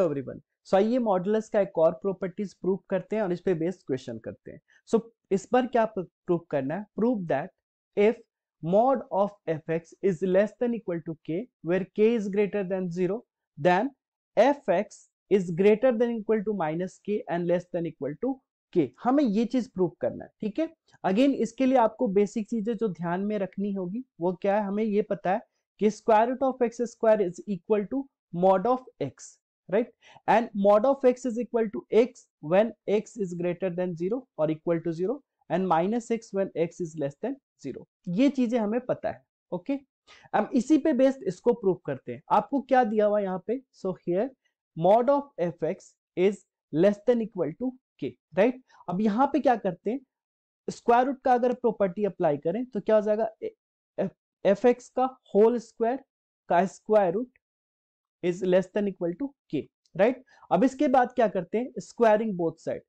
Everyone so आइए modulus का एक और प्रॉपर्टीज प्रूव करते हैं और इस पे बेस्ड क्वेश्चन करते हैं सो so, इस पर क्या प्रूव करना है prove that if mod of fx is less than equal to k where k is greater than 0 then fx is greater than equal to minus k and less than equal to k हमें ये चीज prove करना है ठीक है again इसके लिए आपको बेसिक चीजें जो ध्यान में रखनी होगी वो क्या है हमें ये पता है कि square root of x square is equal to mod of x right and mod of x is equal to x when x is greater than 0 or equal to 0 and minus x when x is less than 0 ye cheeze hame pata hai okay? हम इसी पे based इसको prove करते हैं आपको क्या दिया हुआ यहाँ पे so here mod of f x is less than equal to k right अब यहाँ पे क्या करते हैं स्क्वायर रूट का अगर प्रॉपर्टी अप्लाई करें तो क्या हो जाएगा एफ एक्स का होल स्क्वायर का square root is less than equal to k right अब इसके बाद क्या करते हैं स्क्वायरिंग बोथ साइड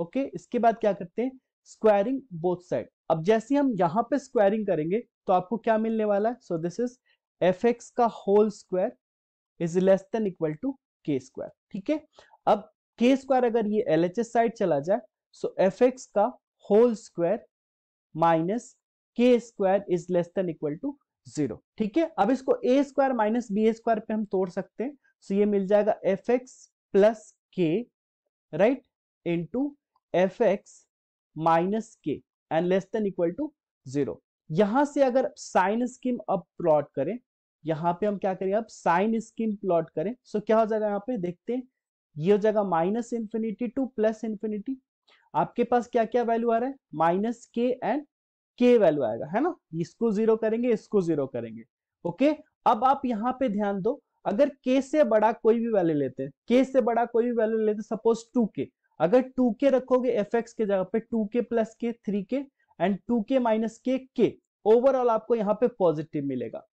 ओके इसके बाद क्या करते हैं स्क्वायरिंग बोथ साइड अब जैसे हम यहां पे स्क्वायरिंग करेंगे तो आपको क्या मिलने वाला है so this is f x का whole square is less than equal to k square ठीक है अब के स्क्वायर अगर ये एल एच एस साइड चला जाए सो एफ एक्स का whole square minus k square is less than equal to zero ठीक है अब इसको a square minus b square पे हम तोड़ सकते हैं सो ये मिल जाएगा f x plus k right into f x minus k and less than equal to zero यहां से अगर साइन स्कीम अब प्लॉट करें यहां पे हम क्या करें अब साइन स्कीम प्लॉट करें सो क्या हो जाएगा यहाँ पे देखते हैं ये हो जाएगा minus infinity to plus infinity आपके पास क्या क्या वैल्यू आ रहा है माइनस के एंड के वैल्यू आएगा है ना इसको जीरो करेंगे इसको जीरो करेंगे ओके अब आप यहाँ पे ध्यान दो अगर के से बड़ा कोई भी वैल्यू लेते हैं के से बड़ा कोई भी वैल्यू लेते सपोज टू के अगर टू के रखोगे एफ एक्स के जगह पे टू के प्लस के थ्री के एंड टू के माइनस के के ओवरऑल आपको यहाँ पे पॉजिटिव मिलेगा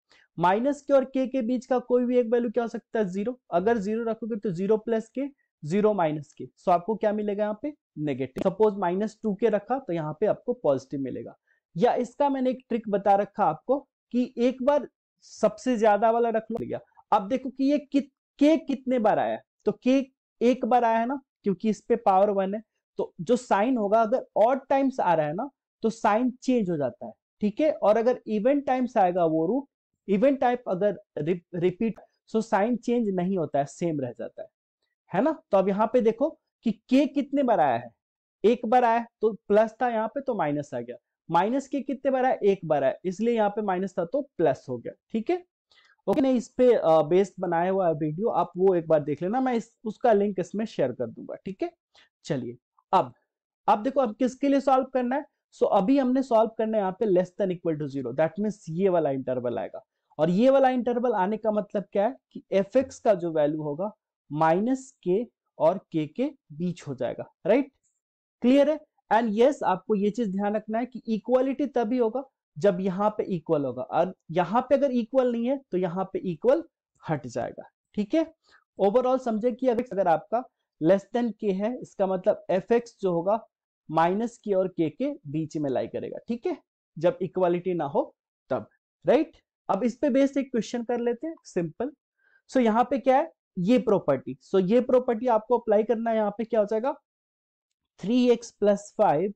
माइनस के और के के बीच का कोई भी एक वैल्यू क्या हो सकता है जीरो अगर जीरो रखोगे तो zero plus k zero minus k so आपको क्या मिलेगा यहाँ पे नेगेटिव सपोज माइनस टू के रखा तो यहाँ पे आपको पॉजिटिव मिलेगा या इसका मैंने एक ट्रिक बता रखा आपको कि एक बार सबसे ज्यादा वाला रख लो गया अब देखो कि ये कित के कितने बार आया तो के एक बार आया है ना क्योंकि इस पे पावर वन है तो जो साइन होगा अगर और टाइम्स आ रहा है ना तो साइन चेंज हो जाता है ठीक है और अगर इवेंट टाइम्स आएगा वो रूट इवेंट टाइप अगर रि, रिपीट सो साइन चेंज नहीं होता है सेम रह जाता है है ना तो अब यहाँ पे देखो कि के कितने बार आया है एक बार आया तो प्लस था यहाँ पे तो माइनस आ गया माइनस के कितने बार है एक बार है इसलिए यहाँ पे माइनस था तो प्लस हो गया ठीक है ओके नहीं इस पे बेस्ड बनाया हुआ है वीडियो आप वो एक बार देख लेना मैं इस उसका लिंक इसमें शेयर कर दूंगा ठीक है चलिए अब आप देखो अब किसके लिए सॉल्व करना है सो so, अभी हमने सॉल्व करना है यहाँ पे less than equal to zero that means ये वाला इंटरवल आएगा और ये वाला इंटरवल आने का मतलब क्या है कि एफ का जो वैल्यू होगा माइनस के और के के बीच हो जाएगा राइट क्लियर है एंड यस yes, आपको ये चीज ध्यान रखना है कि इक्वालिटी तभी होगा जब यहाँ पे इक्वल होगा और यहाँ पे अगर इक्वल नहीं है तो यहाँ पे इक्वल हट जाएगा ठीक है ओवरऑल समझे कि अगर अगर आपका लेस देन के है इसका मतलब एफ एक्स जो होगा माइनस के और के के बीच में लाई करेगा ठीक है जब इक्वालिटी ना हो तब राइट अब इस पे बेस्ड एक क्वेश्चन कर लेते हैं सिंपल सो यहाँ पे क्या है ये प्रॉपर्टी सो ये प्रॉपर्टी आपको अप्लाई करना है यहाँ पे क्या हो जाएगा 3x plus 5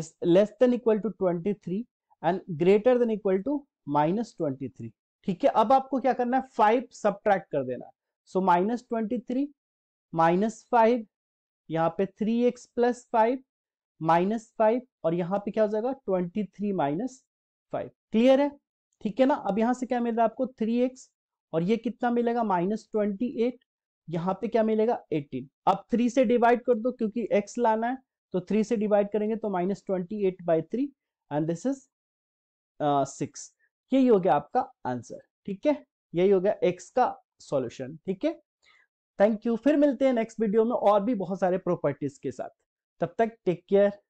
is less than equal to 23 and greater than equal to minus twenty three ठीक है अब आपको क्या करना है फाइव सब्ट्रैक्ट कर देना so minus twenty three minus five यहाँ पे three x plus five minus five और यहाँ पे क्या हो जाएगा twenty three minus five clear है ठीक है ना अब यहां से क्या मिल रहा है आपको थ्री एक्स और ये कितना मिलेगा माइनस ट्वेंटी एट यहाँ पे क्या मिलेगा 18 अब 3 से डिवाइड कर दो क्योंकि x लाना है तो 3 से डिवाइड करेंगे तो minus twenty eight by three and this is six यही हो गया आपका आंसर ठीक है यही हो गया x का सॉल्यूशन ठीक है थैंक यू फिर मिलते हैं नेक्स्ट वीडियो में और भी बहुत सारे प्रॉपर्टीज के साथ तब तक टेक केयर